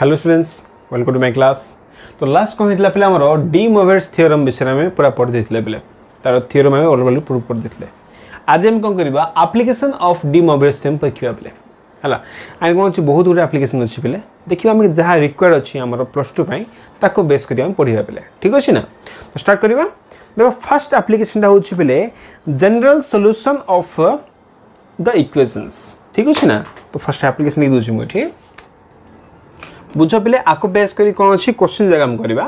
hello students welcome to my class তো last କ'ଣ ହେଇଥିଲା ପିଲା ଆମର ଡିମ୍ ଅଭେର୍ସ ଥିଓରମ୍ ବିଷୟରେ ଆମେ ପୁରା ପଢ଼ିଦେଇଥିଲେ ପିଲେ ତା'ର ଥିଓରମ୍ ଆମେ ଅଲରେଡ଼ି ପ୍ରୁଭ୍ କରିଦେଇଥିଲେ ଆଜି ଆମେ କ'ଣ କରିବା application of De Moivre's theorem ଦେଖିବା ପିଲେ ହେଲା ଆଣ୍ଡ କ'ଣ ଅଛି ବହୁତ ଗୁଡ଼ିଏ ଆପ୍ଲିକେସନ୍ ଅଛି ପିଲେ ଦେଖିବା ଆମେ ଯାହା ରିକ୍ୱାର୍ଡ଼ ଅଛି ଆମର ପ୍ଲସ୍ ଟୁ ପାଇଁ ତାକୁ ବେସ୍ କରି ଆମେ ପଢ଼ିବା ପିଲେ ଠିକ୍ ଅଛି ନା ତ ଷ୍ଟାର୍ଟ କରିବା ଦେଖ ଫାର୍ଷ୍ଟ ଆପ୍ଲିକେସନ୍ଟା ହେଉଛି ପିଲେ general solution of the equations ଠିକ୍ ଅଛି ନା ତ ଫାର୍ଷ୍ଟ ଆପ୍ଲିକେସନ୍ ଦେଇ ଦେଉଛି ମୁଁ ଏଠି বুঝ পিলে আকু বেস করি কোণ অছি কোশ্চিন জায়গা আমি করিবা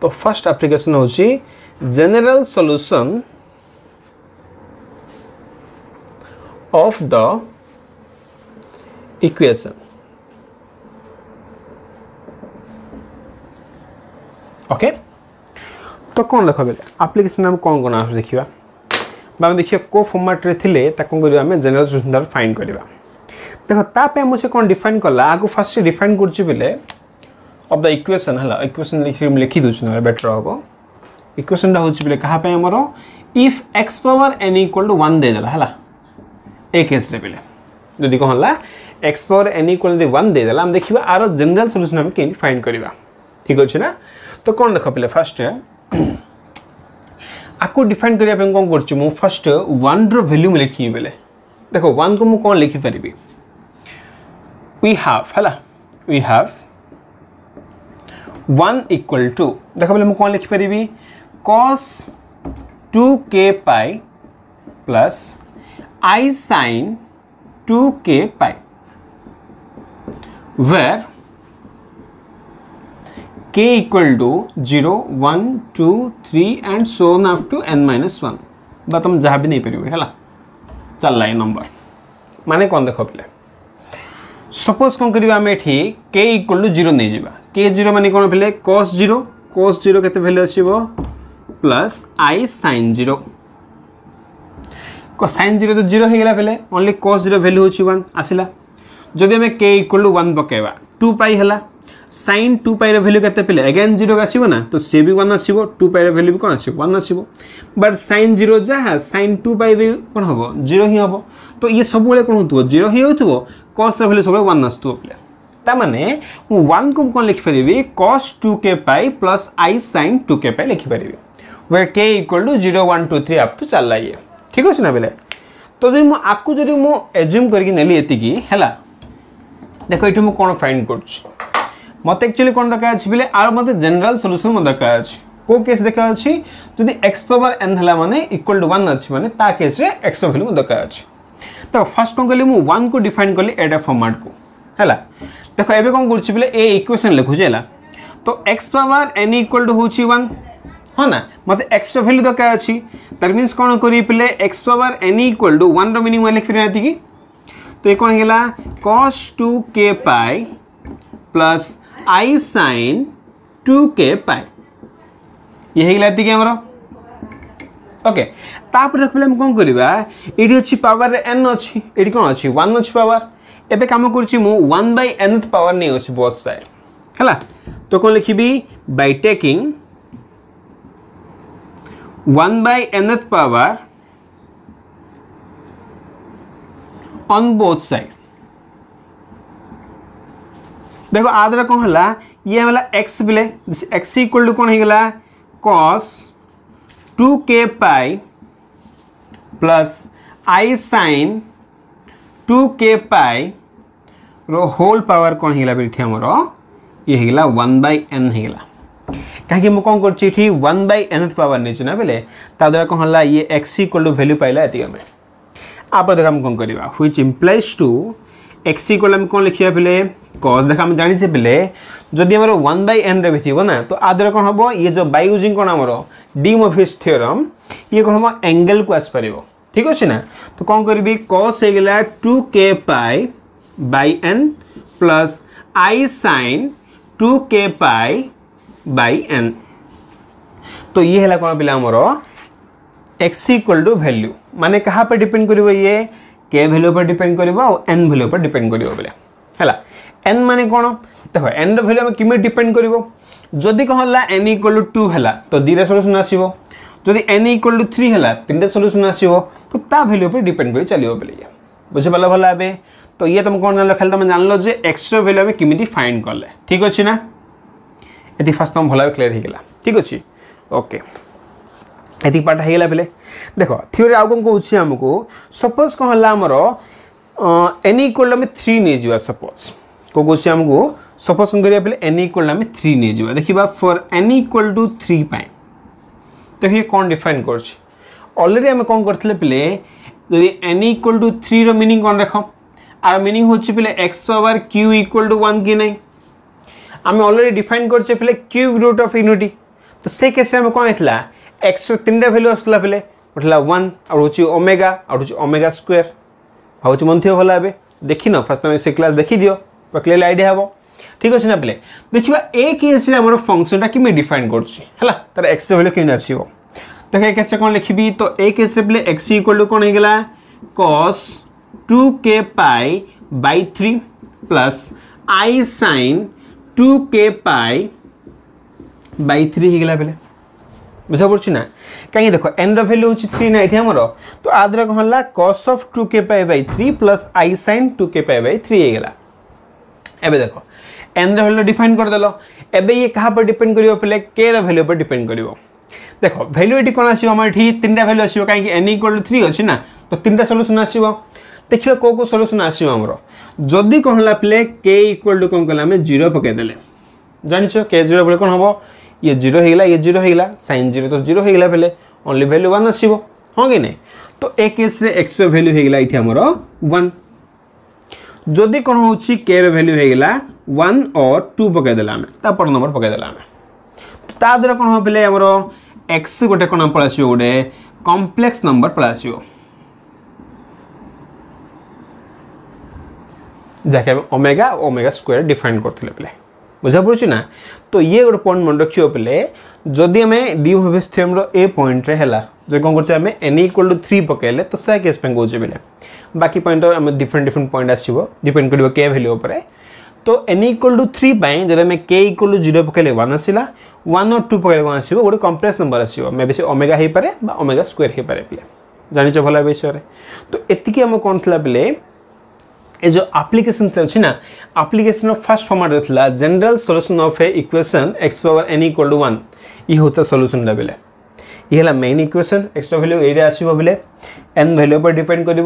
তো ফার্স্ট আপ্লিকেশন হচ্ছে general solution of the equation okay তো কোণ লেখ বেলে আপ্লিকেশন আমি কোণ কোণ আসু দেখিবা বা আমি দেখিবা কো ফর্মাটরে থিলে তা কোণ করিবা আমি জেনারেল সল্যুশন দ্বারা ফাইন্ড করিবা देख तापू मुझे कौन डिफाइन कला आगे फास्ट डिफाइन करें अफ द इक्वेसन है इक्वेसन लिखे लिखी दूसरे ना बेटर हम इक्वेसन टा हो क्यापर if x power n equal to one देदेला है एस केस बोले जदि कौन है x power n equal to one देदेला आम देखा आर जेनेल सल्यूसन आम कहीं फाइन करवा ठीक अच्छे ना तो कौन देख पे फास्ट आपको डिफाइन करने कौन कर फास्ट व्वान रू लिखी बोले देखो वन को मुझ कौन लिखिपरि वी हैव है we have one equal to देख बोले मुझे कौन लिखिपरि cos two k pi plus i sine two k pi where k equal to 0, 1, 2, 3 and so on up to n minus 1 बा तुम जहाँ भी नहीं पारे है चल रहा नंबर माने कौन देखो पे सपोज कौन करवा आम ये के इक्वल टू जीरो नहीं जावा के जीरो मानने कौन पे कस जीरो कस जीरो के भैल्यू आसो plus i sine zero sine zero तो जीरो होगा पहले ओनली कस जीरो भैल्यू हूँ वन आसला जदि आम के इक्वल टू वन पकेवा टू पाई है सैन टू पाइर भैल्यू के पे एगेन जीरो आसो ना तो सी भी वन आसो टू पाइर भैल्यू भी कौन आसो वन आसो बट सैन जीरो जहाँ सैन टू पाई भी कौन हम जीरो ही हम तो ये सब कौन हो जीरो ही हो कॉस भ्याल्यु सबैलाई वान नस टू आउँला ତାମାନେ ମୁଁ ୱାନ୍ କୁ କ'ଣ ଲେଖିପାରିବି cos two k pi plus i sine two k pi ଲେଖିପାରିବି where k equal to zero one two three up to ଚାଲିଲା ଇଏ ଠିକ୍ ଅଛି ନା ବେଲେ ତ ଯଦି ମୁଁ ଆକୁ ଯଦି ମୁଁ ଏଜ୍ୟୁମ୍ କରିକି ନେଲି ଏତିକି ହେଲା ଦେଖ ଏଠି ମୁଁ କ'ଣ ଫାଇଣ୍ଡ କରୁଛି ମୋତେ ଆକ୍ଚୁଆଲି କ'ଣ ଦରକାର ଅଛି ବେଲେ ଆର ମୋତେ ଜେନେରାଲ୍ ସଲ୍ୟୁସନ୍ ମୋ ଦରକାର ଅଛି କେଉଁ କେସ୍ ଦରକାର ଅଛି ଯଦି ଏକ୍ସ ପାୱାର ଏନ୍ ହେଲା ମାନେ ଇକ୍ୱାଲ୍ ଟୁ ୱାନ୍ ଅଛି ମାନେ ତା କେସ୍ରେ ଏକ୍ସ ଭ୍ୟାଲ୍ୟୁ ମୋ ଦରକାର ଅଛି तो फास्ट कौन कहली वन को डिफाइन कली एड एफ अमाउंट को है देख ए कौन कर इक्वेसन लिखुचे तो x power n equal to हूँ वन हाँ ना मत एक्सट्रो भैल्यू दर अच्छी तार मीन कौन कर x power n equal to one रिनिंग वन लिखे नाती तो ये कौन है कस टू के pi plus i sine two के पाए ये हो ओके ତାପରେ ଦେଖିଲେ ଆମେ କ'ଣ କରିବା ଏଠି ଅଛି ପାୱାର ଏନ୍ ଅଛି ଏଠି କ'ଣ ଅଛି ୱାନ୍ ଅଛି ପାୱାର ଏବେ କାମ କରୁଛି ମୁଁ ୱାନ୍ ବାଇ ଏନ୍ଥ ପାୱାର ନେଇଅଛି ବଥ୍ ସାଇଡ୍ ହେଲା ତ କ'ଣ ଲେଖିବି by taking one by nth power on both side ଦେଖ ଆଦ୍ୱାରା କ'ଣ ହେଲା ଇଏ ହେଲା ଏକ୍ସ ବେଲେ ଏକ୍ସ ଇକ୍ୱାଲ୍ ଟୁ କ'ଣ ହେଇଗଲା cos two k pi plus i sine two k pi role power तो कौन है बेटी आमर ये होगा वन बै एन होगा कहीं मुझे कौन कर वन बै एन पावर नहीं बोले तादा कौन है ये एक्स इक्वल टू भैल्यू पाइला ये आम आप देख कौन करवा which implies to x equal आम कौन लिखा बेले कज देख आम जाने बेले जदि आम वन बै एन रे भी थी ना तो आद्वारा कौन हम ये जो बै यूजिंग कौन आमर डिमोफिस थिओरम ये कौन हम एंगेल को आसपार ठीक अच्छे ना तो कौन କରିବି କସ୍ ହେଇଗଲା two k pi by n plus i sine two k pi by N ତ ଇଏ ହେଲା କ'ଣ एक्स इक्वल टू भैल्यू माने क्या डिपेड कर ये के भैल्यू पर डिपेड कर एन भैल्यू पर डिपेड कर बोले एन माने कौन देख एन रैल्यू आम किमें डिपेड कर जदि कह एन इक्वल टू टू है तो दुईटा सल्यूसन आसो যদি এন ইকুয়াল টু থ্রি হল তিনটে সল্যুসন আসব তো তা ভ্যালু উপরে ডিপেড করে চলবে বলে ইয়ে বুঝিপাল ভাল এবে তো ইয়ে তুমি কোণ জানল খালি তুমি জানল যে এক্সর ভ্যালু আমি কমিটি ফাইন্ড কলে ঠিক আছে না এটি ফার্স্ট তুমি ভালো ক্লিয়ার হয়ে গেল ঠিক আছে ওকে এটি পার্ট হয়ে গেল বেলে দেখ থিওরি আউ কম কৌছি আমি সপোজ কম হল আমার এন ইকুয়াল আমি থ্রি নিয়ে যা সপোজ কৌ কৌছি আমি সপোজ কম করা বেলে এন ইকুয়াল আমি থ্রি নিয়ে যা দেখা for n equal to three pi देख तो ये कौन डिफाइन करलरेडी आम कौन कर पे z n equal to three रिनिंग कौन देख आर मिनिंग हूँ पे x power q equal to one कि नहीं आम अलरेडी डिफाइन करे क्यूब रुट अफ यूनिटी तो से केस कौन होता है एक्स रन टा भैल्यू आसला पे उठला वन आउे ओमेगा आउे ओमेगा स्क्वेयर भाव मन थी भला देखी न फास्ट तुम से क्लास देखी दि क्लियरली आईडिया हाँ ঠিক ଅଛି ନା ପିଲେ ଦେଖିବା ଏ କେସ୍ରେ ଆମର ଫଙ୍କସନ୍ଟା କେମିତି ଡିଫାଇନ୍ କରୁଛି ହେଲା ତା'ର ଏକ୍ସର ଭାଲ୍ୟୁ କେମିତି ଆସିବ ଦେଖ ଏ କେସ୍ରେ କ'ଣ ଲେଖିବି ତ ଏ କେସ୍ରେ ପିଲେ ଏକ୍ସ ଇକ୍ୱାଲ୍ ଟୁ କ'ଣ ହେଇଗଲା cos two k pi by three plus i sine two k pi by three হয়ে গেলা বেলে বুঝা পড়ছি না কাহি দেখো এন্ড ভ্যালু হচ্ছে থ্রি না এটি আমার তো আদর কম হল cos of two k pi by three plus i sine two k pi by three হয়ে গেলা এবে দেখো एन रैल्यू डिफाइन करदेल एवं ये क्या डिपेड कर पे के रैल्यू पर डिपेड कर देख भैल्यू ये कौन आसम तीन टाइम भैल्यू आसो कहीं एन इक्वाल टू थ्री अच्छी ना तो तीन टाइम सल्यूसन आसो देखा कौ कौ सल्यूसन आसो आसमर जदि कौन है पे के इक्वाल टू कौन कले जीरो पकईदे जान के जीरो बोले कौन हम ये जीरो होगा ये जीरो होगा सैन जीरो तो जीरो होगा बेले ओनली भैल्यू वन आसो हाँ कि नहीं तो ए केस्रे एक्सर भैल्यू होगा ये आमर वन जदि कौन हो के भैल्यू होगा वन और टू पकईदे पर नंबर पकईदेलाद्वारा कौन हम पे आम एक्स गोटे कौन पलास गोटे कम्प्लेक्स नंबर पलास जहाँकि ओमेगा ओमेगा स्क्वायर डिफाइन करते बुझा पड़ी ना तो ये गोटे पॉइंट मन रखे पे जदि आम डी हेस थीएम ए पॉइंट है जो कौन कर एन इक्वल टू थ्री पकड़े तो से केस कौन बाकी पॉइंट डिफरेंट डिफरेंट पॉइंट आसपेड कर वैल्यू पर तो एन इक्वल टू थ्री जब आम के इक्वल टू जीरो पकड़े वन आसला वन और टू पकड़े कौन आसो गोटे कम्प्लेक्स नंबर आसो मे बी से अमेगा हो पाए अमेगा स्क्वेयर हो पाए पे जाच भल विषय तो ये आम कौन थी पे ये जो आप्लिकेसन अच्छी ना आप्लिकेसन फास्ट फर्माट देता general solution of a equation x power n equal to one ये होता सल्यूसन बोले ये है मेन इक्वेसन एक्सट्रा भैल्यू ये आसो बोले एन भैल्यू पर डिपेड कर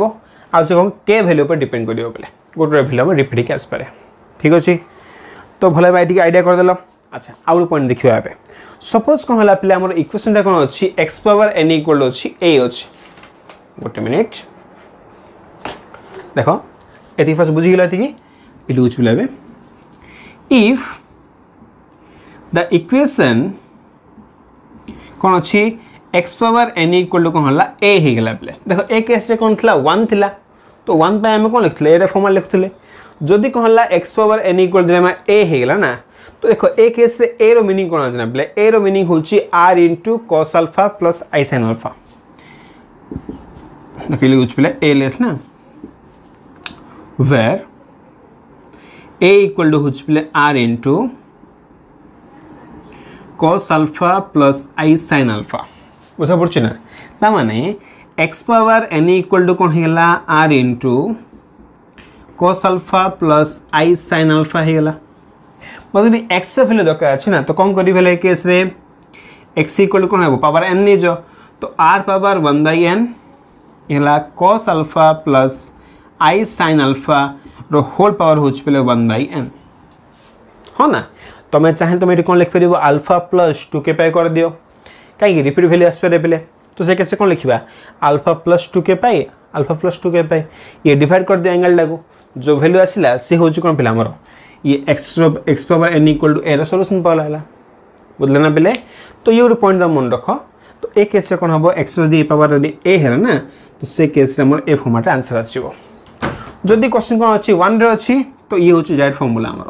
आउ के भैल्यू पर डिपेड कर बोले गोटे भैल्यू आम रिपीट आसपे ঠিক ଅଛି ତ ଭଲ ଭାବେ ଟିକେ ଆଇଡ଼ିଆ କରିଦେଲ ଆଚ୍ଛା ଆଉ ଗୋଟେ ପଏଣ୍ଟ ଦେଖିବା ଏବେ ସପୋଜ୍ କ'ଣ ହେଲା ପିଲା ଆମର ଇକ୍ୱେସନ୍ଟା କ'ଣ ଅଛି ଏକ୍ସ ପାୱାର ଏନ୍ ଇକ୍ୱାଲ୍ ଅଛି ଏ ଅଛି ଗୋଟେ ମିନିଟ୍ ଦେଖ ଏତିକି ଫାର୍ଷ୍ଟ ବୁଝିଗଲା ଏତିକି ଏଠି ବୁଝି ପିଲା ଏବେ ଇଫ୍ ଦ ଇକ୍ୱେସନ୍ କ'ଣ ଅଛି x power n equal to কম হল এ হয়ে গেল পিলে দেখো এ কেসে কম লা ওয়ান লা তো ওয়ান আমি কম লিখুলে এটা ফর্মাল লিখুলে जदि कहला एक्स पावर एन इक्वाल जन ए होगा ना तो देख ए केस ए रो मिनिंग कौन जाना पे ए रो हूँ r into cos alpha plus i sine alpha देख पे ए लेस ना वेर ए इक्वल टू हूँ पे r into cos alpha plus i sine alpha बुझा पड़े ना ताने x power n equal to कौन है r into cos alpha plus i sine alpha হয়েগলা মতো এক্সর ভ্যালু দরকার আছে না তো কম করি ফেলে এই কেস্রে এক্স ইকুয়াল কোণ হব পাওয়ার এন নিয়ে যাও তো r power one by n ହେଲା cos alpha plus i sine ଆଲଫାର ହୋଲ୍ ପାୱାର୍ ହେଉଛି ବୋଲେ ୱାନ୍ ବାଇ ଏନ୍ ହଁ ନା ତୁମେ ଚାହିଁଲେ ତୁମେ ଏଠି କ'ଣ ଲେଖିପାରିବ ଆଲଫା ପ୍ଲସ୍ ଟୁ କେ ପାଏ କରିଦିଅ କାହିଁକି ରିପିଟ୍ ଭ୍ୟାଲ୍ୟୁ ଆସିପାରେ ବେଲେ ତ ସେ କେସେ କ'ଣ ଲେଖିବା ଆଲଫା plus two k pi alpha plus two k pi ইয়ে ডিভাইড କରିଦିଅ ଆଙ୍ଗେଲଟାକୁ ଯେଉଁ ଭ୍ୟାଲ୍ୟୁ ଆସିଲା ସେ ହେଉଛି କ'ଣ ପିଲା ଆମର ଇଏ x x power n equal to ଏର ସଲ୍ୟୁସନ୍ ପାୱାର ହେଲା ବୁଝିଲେ ନା ପିଲେ ତ ଇଏ ଗୋଟେ ପଏଣ୍ଟ ମନେ ରଖ ତ ଏ କେସ୍ରେ କ'ଣ ହେବ ଏକ୍ସ ଯଦି ଏ ପାୱାର ଯଦି ଏ ହେଲା ନା ତ ସେ କେସ୍ରେ ଆମର ଏ ଫର୍ମାଟ୍ରେ ଆନ୍ସର୍ ଆସିବ ଯଦି କ୍ୱେଶ୍ଚିନ୍ କ'ଣ ଅଛି ୱାନ୍ରେ ଅଛି ତ ଇଏ ହେଉଛି ଜାଇଟ୍ ଫର୍ମୁଲା ଆମର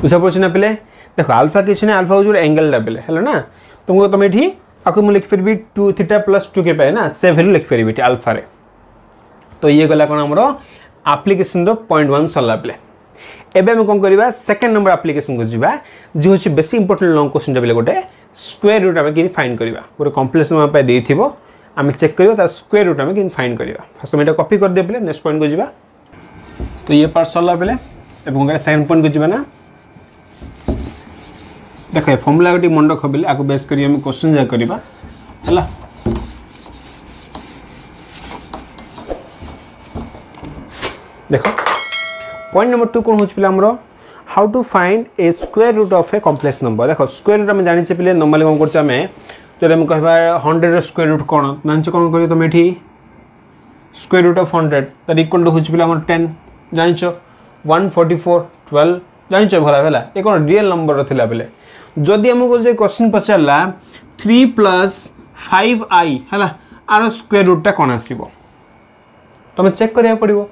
ବୁଝା ପଡ଼ୁଛି ନା ପିଲେ ଦେଖ ଆଲଫା କିଛି ନାହିଁ ଆଲଫା ହେଉଛି ଗୋଟେ ଆଙ୍ଗେଲଟା ପିଲେ ହେଲା ନା ତୁମକୁ ତୁମେ ଏଠି आखिर मुझे लिखिपर भी टू थीटा प्लस टू के पाए ना से भैल्यू लिखिपर भी आलफारे तो ये गला कौन आम आप्लिकेसन रॉइंट वन सरला बेले एवं कौन करवा सेकेंड नंबर आप्लिकेसन को जी जो हूँ बेस इंपोर्टां लंग क्वेश्चन बोले गोटे स्क्वेयर रुट आम कि फाइन करवा गोटे कम्प्लेक्स दे देव आम चेक कर स्क्वेयर रुट आम कि फाइन करवा फास्ट आम यहाँ कपी करदे बोले नेक्स्ट पॉइंट को जी तो ये पार्ट सरला बेले एवं सेकेंड पॉइंट को जी ना দেখ এ ফর্মুলাকে টিকে মনে রখ বলে আকু বেস করি আমি কোশ্চিন যা করা হল দেখ পয়েন্ট নম্বর টু কোণ হচ্ছে পিলা আমার how to find a square root of a complex number দেখ স্কোয়ার রুট আমি জানিছে পিলে নর্মালি কম করছে আমি যদি আমি কহবা হন্ড্রেডর স্কোয়ার রুট কোণ জানিছ কোণ করি তুমি এটি স্কোয়ার রুট অফ হন্ড্রেড তার ইকুয়াল টু হচ্ছে পিলা আমার টেন জানিছ ওয়ান ফর্টি ফোর টুয়েলভ জানিছ ভাল হল এ কোণ রিয়েল নম্বর লা जदि आमको से क्वेश्चन पचारा थ्री प्लस फाइव आई है आर स्क्वेयर रुट्टा कौन आसो तुम चेक करा पड़ो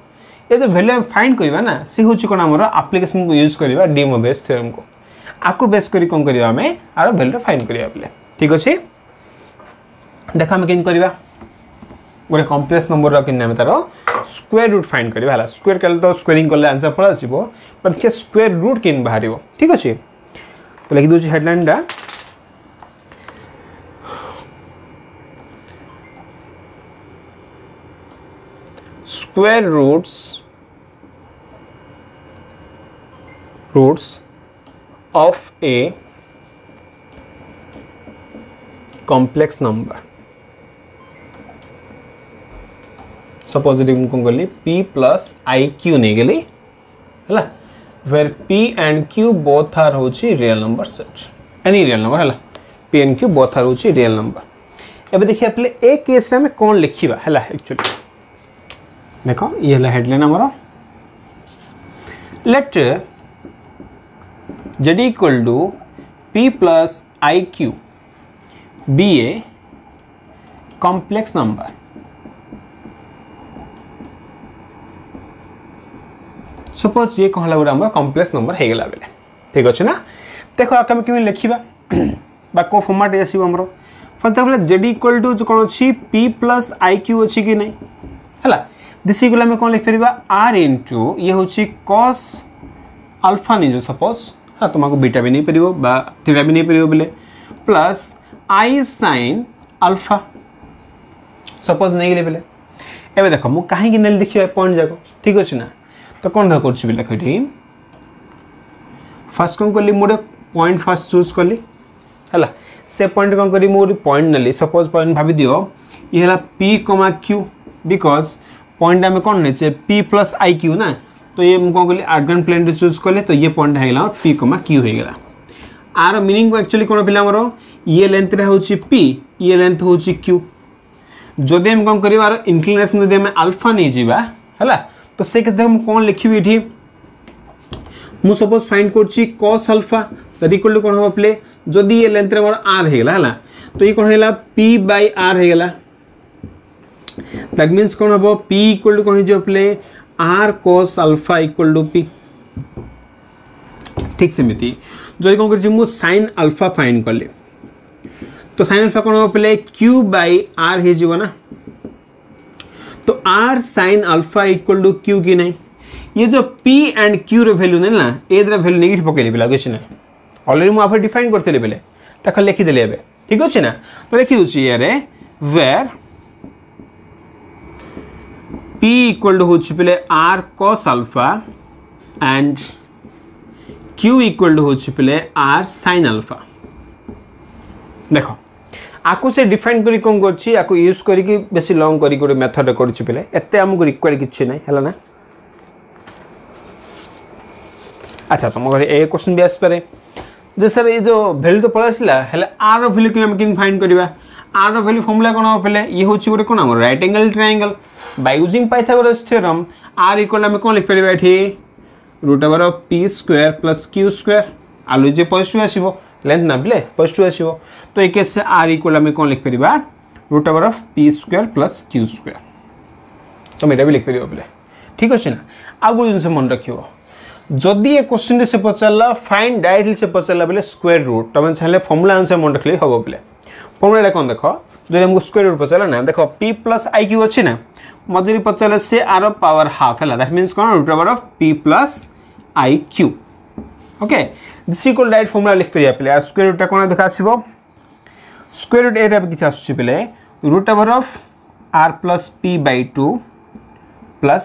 ये तो भैल्यू आम फाइंड करवा ना सी हूँ कौन आम आप्लिकेसन को यूज करवा डीमो बेस थ्योरम को आपको बेस कर कौन करवा आम आर भैल्यू फाइंड करवा बोले ठीक अच्छे देख आम कहीं करवा गोटे कम्प्लेक्स नंबर कि तार स्क्वेयर रुट फाइंड करवा है स्क्वेयर तो स्क्वेयरिंग कले आंसर पल आसो बट रुट कि बाहर ठीक अच्छे तो लिखी दूसरी हेडलाइन डा square roots roots of a complex number suppose z कह पी प्लस आई क्यू नहीं नहींगली है where p and q both are हूँ real number set any real number है p and q both are हूँ real number एवं देखिए पहले ए केस आम कौन लिखा है एक्चुअली देख ये हेडलैन आमर let z equal to p plus i q be a complex number suppose ये कहला गोटे कम्प्लेक्स नंबर होगा बेले ठीक अच्छे ना देख आम केमी लिखा बा कौ फर्माट आसो फर्स्ट देखा जेड इक्वल टू कौन अच्छी पी प्लस आई क्यू अच्छी कि ना है दिस इक्वल आम कौन लिखिपर आर इन टू ये हूँ कस आलफा नहीं सपोज हाँ तुमको तो बीटा भी नहीं पार थीटा भी नहीं पार बोले plus i sine alpha suppose नहीं गले बोले एवं देख मुझे कहीं देखिए पॉइंट जाक ठीक अच्छे ना तो कौन कर फास्ट कौन कली मुझे पॉइंट फास्ट चूज कली है से पॉइंट कौन करी मुझे पॉइंट नी सपोज पॉइंट भाव ये पी कमा क्यू बिकज पॉइंट आम कौन नहींचे पी प्लस आई क्यू ना तो ये मुझे कौन कली आर्गन प्लेन रे चूज कले तो ये पॉइंट है पी कमा क्यू हो गला आर मिनिंग एक्चुअली कौन पी मोर ये लेंथ रे हूँ पी ये लेंथ हूँ क्यू जदि आम कौन कर इनक्लिनेसन जब आलफा नहीं जावा है तो से कैसे देख कौन लिखी हुई थी मुझ सपोज फाइंड कर cos alpha that equal to कौन हम प्ले जदि ये लेंथ मोर आर होगा तो ये कौन है पी बै आर होगा दैट मीन्स कौन हम पी इक्वल टू कौन हो प्ले r cos alpha equal to p ठीक सेमती जो कौन कर सैन अल्फा फाइंड कले तो सैन अल्फा कौन हम प्ले क्यू बै आर हो ना तो r sine alpha equal to q की नहीं ये जो पी एंड क्यू रैल्यू ने ना ए रैल्यू नहीं पकड़े बेला किसी ना अलरेडी मुझे डिफाइन करते बेले ताक लिखिदेली ए ठीक अच्छे ना तो लिखिदी यार वेर पी इक्वल टू हूँ पे r cos alpha and q equal to हूँ पे आर सैन अल्फा देखो আকু সে ডিফাইন করি কম করছি আকু ইউজ করিকি বেশি লং করি গোটে মেথড করছি পিলে এতে আমাকে রিকোয়ার্ড কিছু নাই হল না আচ্ছা তোমার ঘরে এ কোশ্চিন বি আসিপারে যে স্যার এই যে ভ্যালু তো পলাই আসলা হলে আর ভ্যালু কিন্তু আমি কিন্তু ফাইন করা আর ভ্যালু ফর্মুলা কোণ হব পেলে ইয়ে হচ্ছে গোটে কোণ আমার right angle triangle by using Pythagoras theorem r equal আমি কোণ লিখিপার এটি root over of p square plus q square আলু যে পজিটিভ আসবে लेंथ ना बेले फर्स्ट टू आसो तो एक से आर इक्वाल आम कौन लिखिपर root over of p square plus q square तुम यहाँ भी लिखिपर बोले ठीक अच्छे ना आउ गोटे जिन मन रख जदि ए क्वेश्चन से पचारा फाइन डायरेक्टली से पचारा बोले स्क्वेयर रुट तुम चाहिए फर्मुला अनुसार मन रखे हम बोले फर्मुलाटा कौन देख जब आमको स्क्वेयर रुट पचारा ना देख पी प्लस आई क्यू अच्छे ना मजदूरी पचारे से आर पावर हाफ है दैट मीनस कौन root over of p plus i q okay ଦିଶିକଲ୍ ଡାଇଟ୍ ଫର୍ମୁଲା ଲେଖିଦେବା ପିଲେ ଆଉ ସ୍କୋୟାର ରୁଟ୍ଟା କ'ଣ ଦେଖା ଆସିବ ସ୍କୋୟାର ରୁଟ୍ ଏଇଟା ବି କିଛି ଆସୁଛି ପିଲେ root over of r plus p plus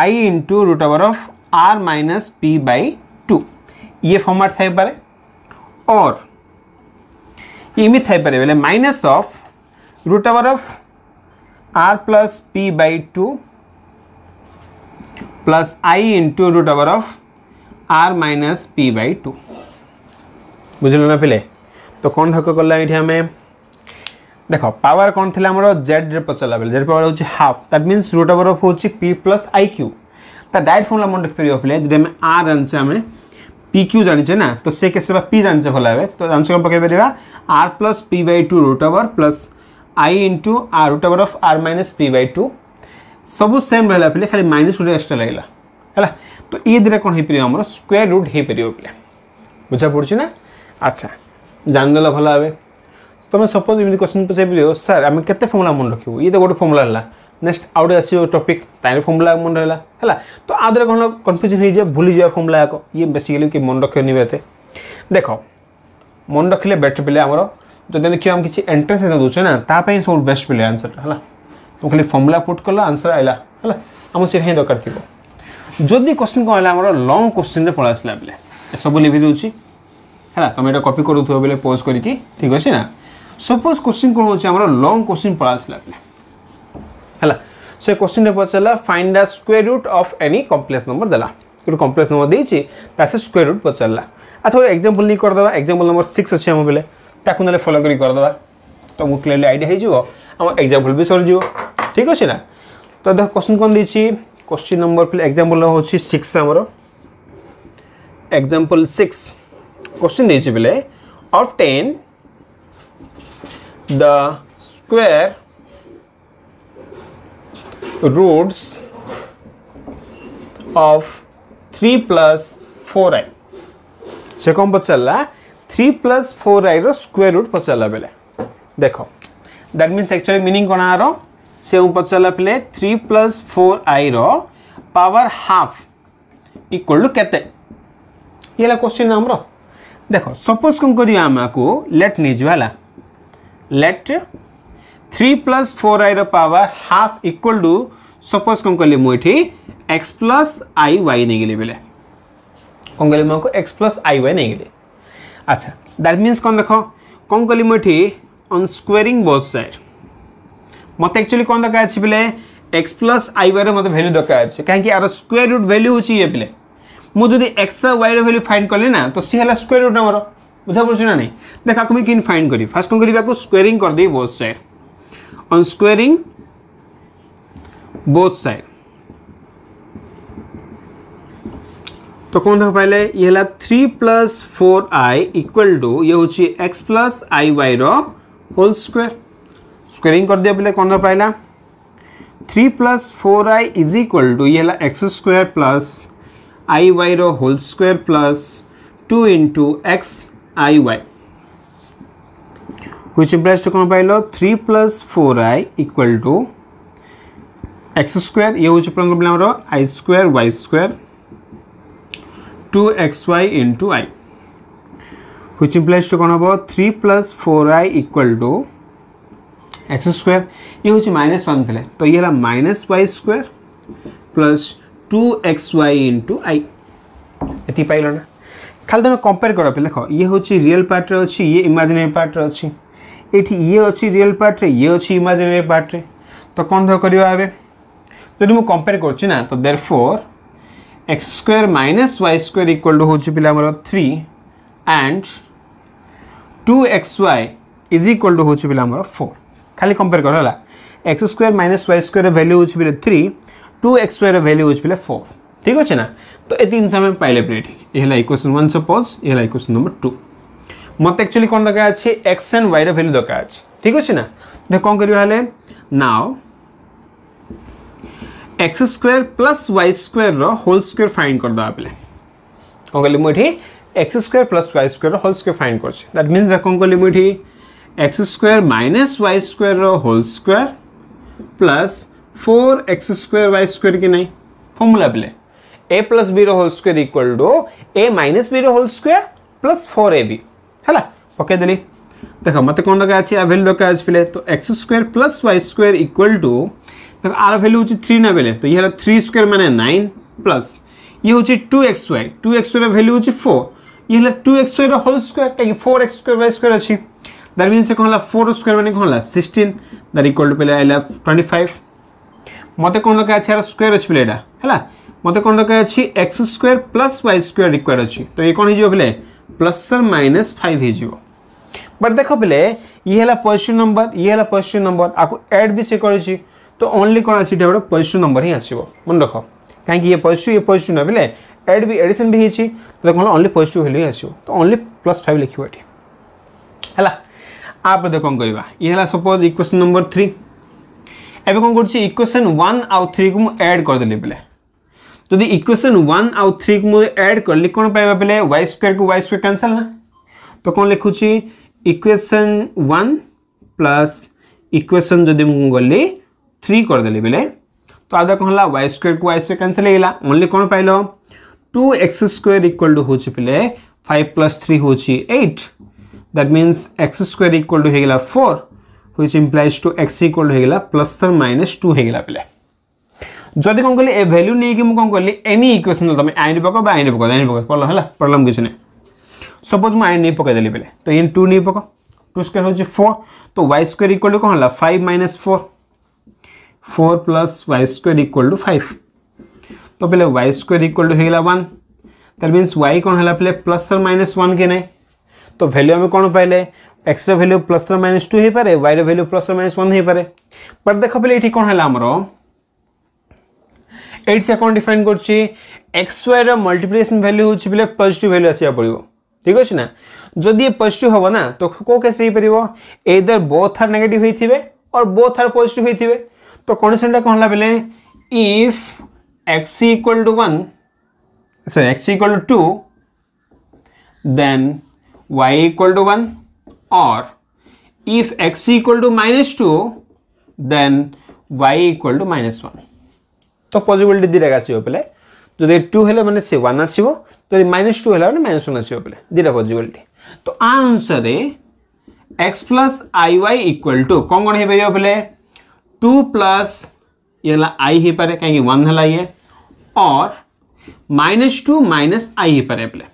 i into root over of r minus p by two ये फर्माट थे पारे और इमी थे पारे बोले minus of root over of r plus p by two plus i into root over of r minus p by two बुझल ना पे तो कौन थक कल ये आम देख पावर कौन थी आम जेड पचारा बेल जेड पावर हूँ half that means root over of हूँ पी प्लस आई क्यू ता डायरेक्ट फर्मुला मन लिखिपर पे जो आर जानचे आम पी क्यू जाने ना तो से कैसे पी जाने भल भाव तो आंसर कौन पकड़ r plus p by two root over plus i into r root over of r minus p by two सब सेम रहा पे खाली माइनस गोटे एक्सट्रा लगेगा है তো ই দ্বারা কোণ হয়ে আমার স্কোয়ার রুট হয়ে পার পিলা বুঝা পড়ছে না আচ্ছা জানিদেল ভাল ভাবে তুমি সপোজ এমনি কোশ্চিন পচারিপার স্যার আমি কেতে ফর্মুলা মনে রাখবু ইয়ে তো গোটে ফর্মুলা হল নেক্সট আউ গোটে আসবে টপিক তাই ফর্মুলা মনে রহলা হল তো আ দ্বারা কোণ কনফ্যুজন হয়ে যা ভুলে যা ফর্মুলা এক ইয়ে বেসিকালি কি মনে রাখনি এতে দেখ মনে রাখলে বেটার পিলা আমার যদি দেখি আমি কিছু এন্ট্রান্স এটা দেছে না তাপাই সব বেস্ট পিলা আনসরটা হল তুমি খালি ফর্মুলা পুট কল আনসর আইলা হল আমার সেটা ହିଁ দরকার থাকবে ଯଦି କୋଶ୍ଚିନ୍ କ'ଣ ହେଲା ଆମର ଲଙ୍ଗ୍ କୋଶ୍ଚିନ୍ରେ ପଳେଇ ଆସିଲା ବେଲେ ଏସବୁ ଲିଭି ଦେଉଛି ହେଲା ତୁମେ ଏଇଟା କପି କରୁଥିବ ବେଲେ ପୋଜ୍ କରିକି ଠିକ୍ ଅଛି ନା ସପୋଜ୍ କୋଶ୍ଚିନ୍ କ'ଣ ହେଉଛି ଆମର ଲଙ୍ଗ୍ କୋଶ୍ଚିନ୍ ପଳେଇ ଆସିଲା ବେଲେ ହେଲା ସେ କୋଶ୍ଚିନ୍ରେ ପଚାରିଲା find the square root of any complex number ଦେଲା ଗୋଟେ କମ୍ପ୍ଲେକ୍ସ ନମ୍ବର ଦେଇଛି ତା ସେ ସ୍କୋୟାର ରୁଟ୍ ପଚାରିଲା ଆଚ୍ଛା ଗୋଟେ ଏକ୍ଜାମ୍ପଲ୍ ନେଇ କରିଦେବା ଏକ୍ଜାମ୍ପଲ୍ ନମ୍ବର ସିକ୍ସ ଅଛି ଆମ ବେଲେ ତାକୁ ନେଲେ ଫଲୋ କରି କରିଦେବା ତୁମକୁ କ୍ଲିୟରଲି ଆଇଡ଼ିଆ ହେଇଯିବ ଆମ ଏକ୍ଜାମ୍ପଲ୍ ବି ସରିଯିବ ଠିକ୍ ଅଛି ନା ତ ଦେଖ କୋଶ୍ଚିନ୍ କ'ଣ ଦେଇଛି কোশ্চিন নম্বর ପିଲା ଏକ୍ଜାମ୍ପଲ୍ ହେଉଛି ସିକ୍ସ ଆମର ଏକ୍ଜାମ୍ପଲ୍ ସିକ୍ସ କୋଶ୍ଚିନ୍ ଦେଇଛି ପିଲେ of ten the square root of 3 plus 4i সে কম পচারা থ্রি প্লাস ফোর আইর স্কোয়ার রুট পচারা বেলে that that actually meaning meaning কোণ আর से पचारा पे थ्री प्लस फोर आई रवर हाफ इक्वल टू के क्वेश्चन आम देख सपोज कौन करवा को लेट नहींजाला let three plus four i रवर हाफ इक्वल टू सपोज कौन कल मुझे एक्स प्लस आई वाई नहींगली बोले कौन कल मैं एक्स प्लस आई वाई नहींगली अच्छा दैट मीनस कौन देख कौन कल मुझे अन स्क्वेरिंग बोथ साइड মতো একচুয়ালি କ'ଣ ଦରକାର ଅଛି ପିଲେ এক্স প্লস আই ওয়াইর মতো ভ্যালু দরকার আছে কাহি আর স্কোয়ার রুট ভ্যালু হচ্ছে ইয়ে পিলে মু যদি এক্স আর ওয়াইর ভ্যালু ফাইন্ড কলি না তো সি হল স্কোয়ার রুট আমার বুঝা পড়ছে না নাই দেখ আকু মুই কিন ফাইন্ড করি ফার্স্ট কোন করি আকু স্কোয়ারিং কর দেই both side on squaring both side তো কোন দেখ পাইলে ইয়ে হল 3 প্লাস 4i ইকুয়াল টু ইয়ে হচ্ছে x প্লাস iy র হোল স্কোয়ার स्क्वेरिंग दिया बोले कौन पाइला three plus four i is equal to ये x square plus i y whole square plus two into x i y हुई implies कौन पाइल three plus four i equal to x square ये हूँ कौन i square y square two x y into i हुई implies two कौन हम three plus four i equal to x square ये हूँ माइनस पहले तो ये है minus y square plus two x y into i ये पाइल खाली तुम कंपेयर कर पे देख ये हूँ रियल पार्ट्रे अच्छी ये इमाजिनेरी पार्ट्रे अच्छी ये ये अच्छी रियल पार्ट्रे ये अच्छी इमाजिनेरी पार्ट्रे तो कौन थोड़ा करवा ये मुझे कंपेयर कर तो there four x four minus y minus y two हूँ पे आमर three and two x y is y two हूँ पे आमर फोर খালি কম্পেয়ার কর হল x square minus y square value হচ্ছে বেলে three two x square value হচ্ছে বেলে ফোর ঠিক আছে না তো এই জিনিস আমি পাইলে প্লেট এ হল ইকুয়েশন ওয়ান সপোজ এ হল ইকুয়েশন নম্বর টু মতো একচুয়ালি কোণ দরকার আছে এক্স অ্যান্ড ওয়াইর ভ্যালু দরকার আছে ঠিক আছে না দেখ কম করিবা হলে নাও x square plus y square whole square find करदे बोले कौन कली मुझे x square plus y square whole square find कर दैट मीन कौन कली मुझे x square minus y square whole square plus four x square y square की नहीं फॉर्मूला पे a plus b whole square equal to a minus b whole square plus four a b है पकईदेली देख मत कौन दरकार अच्छे भैल्यू दरकार अच्छे पे तो x square plus y square equal to देख आर भैल्यू हूँ थ्री ना बेले तो ये थ्री स्क्वायर मैंने नाइन प्लस ये हूँ two x y two x y value हूँ फोर ये two x y whole square कहीं four x square y square अच्छी दैट मीन्स कौन फोर स्क्वयर मैंने कौन सिक्सटीन दैट इक्वल टू पे ट्वेंटी फाइव मत कौन लगे अच्छे यार स्क्वयर अच्छे यहाँ है मत कौन लगे अच्छी x square plus y square रिक्वयर अच्छी तो ये कौन हो पे प्लस माइनस फाइव हो बट देख पे ये पजिटिव नंबर ये पजिट नंबर आपको एड भी सी कर तो ओनली कौन आसी गोटे पजिट नंबर ही आसो मन रख कहीं ये पजिटिव ये पजिट ना बोले एड भी एडिशन भी होती तो कौन ओनली पजिट भैल्यू ही आसो तो ओनली प्लस फाइव लिखे ये है आप कौन करवा ये सपोज इक्वेसन नंबर थ्री एवं कौन कर इक्वेसन वन आउ थ्री को एड करदेली पे जदि इक्वेसन वन आउ थ्री को मुझे एड कली कौन पाइबा पे वाई स्क्वयर को वाई स्क्वयर कैनसल ना तो कौन लिखुची इक्वेसन वन प्लस इक्वेशन जदि मुझे गली थ्री करदेली बेले तो आधा कौन है वाई स्क्वयर को वाई स्क्वयर कैनसल होगा ओनली कौन पाइल two x square equal to हूँ फाइव प्लस थ्री हूँ eight that means x square equal to hegela 4 which implies to x equal to hegela plus or minus 2 hegela pile যদি কোন কলি a value নিয়ে কি মু কোন কলি এনি ইকুয়েশন তুমি আইন পকাও বা আইন পকাও আইন পকাও করলাম হলা প্রবলেম কিছু নেই सपोज मु आयन नहीं पकड़ देली पहले तो इन टू नहीं पका टू स्क्वायर हो फोर तो वाई स्क्वायर इक्वल टू कौन है five minus four four plus y square equal to five तो पहले वाई स्क्वायर इक्वल टू होगा वन दैट मीन्स वाई कौन है पहले प्लस और माइनस वन के नहीं तो भैल्यू आम कौन पाइले x value plus minus two हो पाए y value plus minus one हो पाए पर देख पे ये कौन है आमर ये कौन डिफाइन कर एक्स वाई रल्टीप्लिकेसन भैल्यू हूँ बोले पजिट भैल्यू आसा पड़ो ठीक अच्छे ना जदि ये पजिट हम ना तो कौ केस पार बोथ आर नेगेट होते और बोथ आर पजिट हो तो कंडीशन टाइम कौन है बोले if x equal to one sorry x equal to two then y equal to 1 or if x equal to minus 2 then y equal to minus 1 তো possibility দিটা আসিব পেলে যদি 2 হলে মানে সে 1 আসিব যদি minus 2 হলে মানে minus 1 আসিব পেলে দিটা পসিবিলিটি তো আ আনসার এ x plus iy equal to কোন কোন হেবে দিও পেলে 2 plus येला i हे पारे काहे कि 1 हला ये और -2 -i हे पारे पेले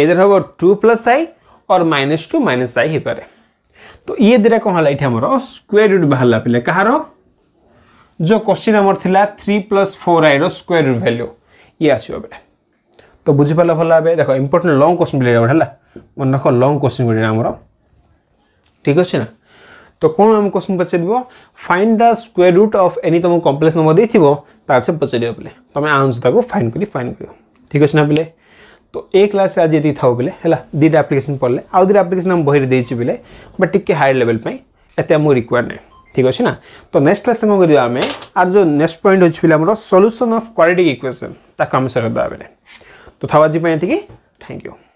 এদের হব two plus i or minus two minus i হইপারে তো ইয়ে দুইটা কম হল এটি আমার স্কোয়ার রুট বাহারা পিলে কাহার যে কোশ্চিন আমার লা থ্রি প্লস ফোর আইর স্কোয়ার রুট ভ্যালু ইয়ে আসবে বেড়ে তো বুঝিপার ভাল ভাবে দেখ ইম্পর্টেন্ট লং কোশ্চিন পিলে গোটে হল মনে রাখ লং কোশ্চিন গোটে আমার ঠিক আছে না তো কোণ আমি কোশ্চিন পচার find the square root of any তোমার কমপ্লেক্স নম্বর দিয়ে তার সে পচার পিলে তুমি আরামসে তাকে ফাইন করি ফাইন কর ঠিক আছে না পিলে তো এই ক্লাসে আজ যদি থাও বেলে হল দুইটা আপ্লিকেসন পড়লে আউ দুইটা আপ্লিকেসন আমি বহিরে দিয়েছি বেলে বা টিকি হায়ার লেভেল পাই এতে আমি রিকোয়ার নাই ঠিক আছে না তো নেক্সট ক্লাসে কম করিবা আমি আর যে নেক্সট পয়েন্ট হচ্ছে বেলে আমার সলুসন অফ কোয়াড্রেটিক ইকুয়েশন তাকে আমি সেটা দেওয়া বেলে তো থাও আজ এতিকি থ্যাংক ইউ